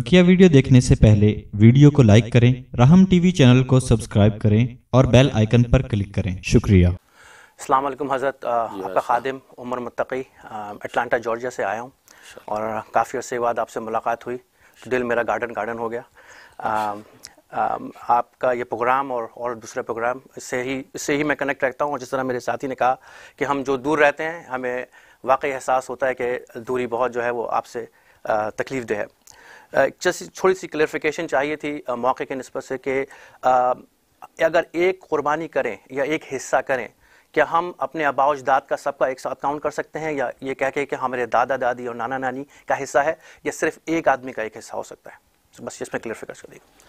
बकिया वीडियो देखने से पहले वीडियो को लाइक करें राहम टीवी चैनल को सब्सक्राइब करें और बेल आइकन पर क्लिक करें शुक्रिया अस्सलाम वालेकुम हज़रत आपका खादिम उमर मुतकी अटलांटा जॉर्जिया से आया हूँ और काफ़ी अर्से बाद आपसे मुलाकात हुई तो दिल मेरा गार्डन गार्डन हो गया आ, आ, आपका ये प्रोग्राम और और दूसरा प्रोग्राम इससे ही इससे ही मैं कनेक्ट रखता हूँ और जिस तरह मेरे साथी ने कहा कि हम जो दूर रहते हैं हमें वाकई एहसास होता है कि दूरी बहुत जो है वो आपसे तकलीफ दे है जस्ट थोड़ी सी क्लेरिफिकेशन चाहिए थी मौके के नस्बत से कि अगर एक कुर्बानी करें या एक हिस्सा करें क्या हम अपने अबाव का सबका एक साथ काउंट कर सकते हैं या ये कह के कि हमारे दादा दादी और नाना नानी का हिस्सा है या सिर्फ एक आदमी का एक हिस्सा हो सकता है तो बस इसमें क्लियरिफिकेशन कर दीजिए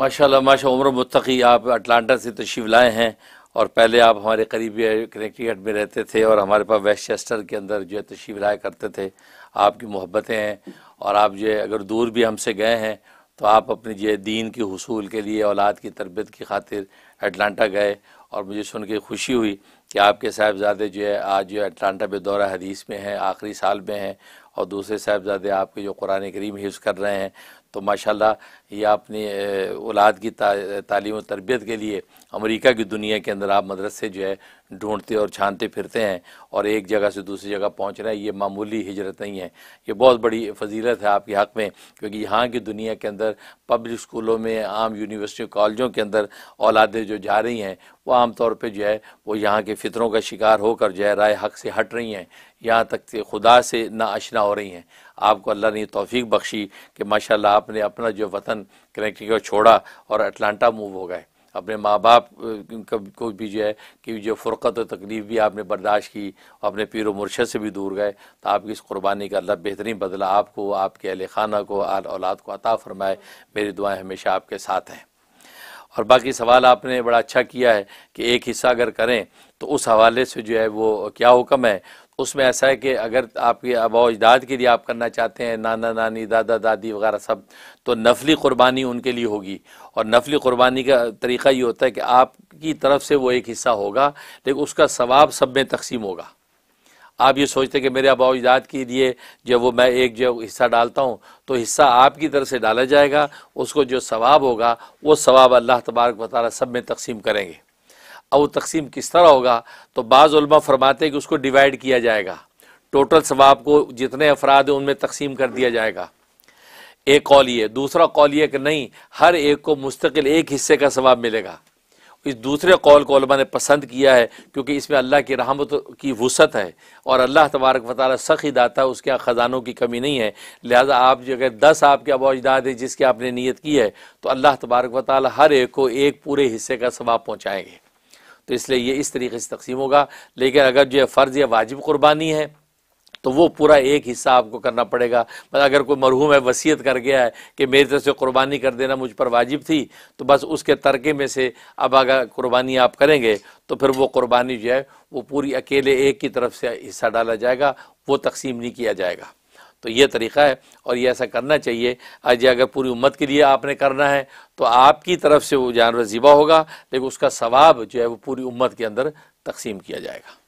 माशा माशा उम्र मुतकी आप अटलांटा से तशीव लाए हैं और पहले आप हमारे करीबी कनेक्टिकट में रहते थे और हमारे पास वेस्टचेस्टर के अंदर जो है तशीव राय करते थे आपकी मोहब्बतें हैं और आप जो है अगर दूर भी हमसे गए हैं तो आप अपने जो दीन के हसूल के लिए औलाद की तरबियत की खातिर एटलांटा गए और मुझे सुन के खुशी हुई कि आपके साहबजादे जो है आज जो है अटलांटा पे दौरा हदीस में हैं आखिरी साल में हैं और दूसरे साहबजादे आपके जो कुरान करीम हिफ्स कर रहे हैं तो माशाल्लाह ये अपनी औलाद की ता, तालीम और तरबियत के लिए अमेरिका की दुनिया के अंदर आप मदरसे जो है ढूंढते और छानते फिरते हैं और एक जगह से दूसरी जगह पहुंच रहे हैं ये मामूली हिजरत नहीं है ये बहुत बड़ी फजीलत है आपके हक़ में क्योंकि यहाँ की दुनिया के अंदर पब्लिक स्कूलों में आम यूनिवर्सिटी कॉलेजों के अंदर औलादें जो जा रही हैं वो आम तौर पे जो है वो यहाँ के फितरों का शिकार होकर जो है राय हक से हट रही हैं यहाँ तक कि खुदा से ना अशना हो रही हैं आपको अल्लाह ने तोफ़ी बख्शी कि माशाल्लाह आपने अपना जो वतन कनेक्टिकट छोड़ा और अटलांटा मूव हो गए अपने माँ बाप को भी जो है कि जो फ़ुरक़त और तकलीफ़ भी आपने बर्दाश्त की अपने पीर मुर्शद से भी दूर गए तो आपकी इस कुर्बानी का अल्लाह बेहतरीन बदला आपको आपके अहल खाना को आल औलाद को अता फ़रमाए मेरी दुआएं हमेशा आपके साथ हैं और बाकी सवाल आपने बड़ा अच्छा किया है कि एक हिस्सा अगर करें तो उस हवाले से जो है वो क्या हुक्म है उसमें ऐसा है कि अगर आपके आबा अजदाद के लिए आप करना चाहते हैं नाना नानी दादा दादी वगैरह सब तो नफली क़ुरबानी उनके लिए होगी और नफली क़ुरबानी का तरीका ये होता है कि आपकी तरफ से वो एक हिस्सा होगा लेकिन उसका सवाब सब में तकसीम होगा आप ये सोचते कि मेरे आबाव इजाद के लिए जो वो मैं एक जो हिस्सा डालता हूँ तो हिस्सा आपकी तरफ से डाला जाएगा उसको जो सवाब होगा वो सवाब अल्लाह तबारक वाली सब में तकसीम करेंगे अब वो तकसीम किस तरह होगा तो बाज़ा फरमाते कि उसको डिवाइड किया जाएगा टोटल सवाब को जितने अफराद हैं उनमें तकसीम कर दिया जाएगा एक कौल ये दूसरा कौल ये कि नहीं हर एक को मुस्तकिल एक हिस्से का सवाब मिलेगा इस दूसरे कौल को ने पसंद किया है क्योंकि इसमें अल्लाह की रहमत की वसत है और अल्लाह तबारक वाली सखी दाता उसके यहाँ ख़जानों की कमी नहीं है लिहाजा आप जो अगर दस आपके अब अजदाद है जिसकी आपने नीयत की है तो अल्लाह तबारक वाली हर एक को एक पूरे हिस्से का सवाब पहुँचाएँगे तो इसलिए ये इस तरीके से तकसीम होगा लेकिन अगर जो है फ़र्ज़ या वाजिब क़ुरबानी है तो वो पूरा एक हिस्सा आपको करना पड़ेगा मतलब अगर कोई मरहूम है वसीयत कर गया है कि मेरी तरफ से कुर्बानी कर देना मुझ पर वाजिब थी तो बस उसके तरके में से अब अगर कुर्बानी आप करेंगे तो फिर वो कुर्बानी जो है वो पूरी अकेले एक की तरफ से हिस्सा डाला जाएगा वो तकसीम नहीं किया जाएगा तो ये तरीक़ा है और ये ऐसा करना चाहिए आज अगर पूरी उम्मत के लिए आपने करना है तो आपकी तरफ से वो जानवर ज़िबा होगा लेकिन उसका सवाब जो है वो पूरी उम्मत के अंदर तकसीम किया जाएगा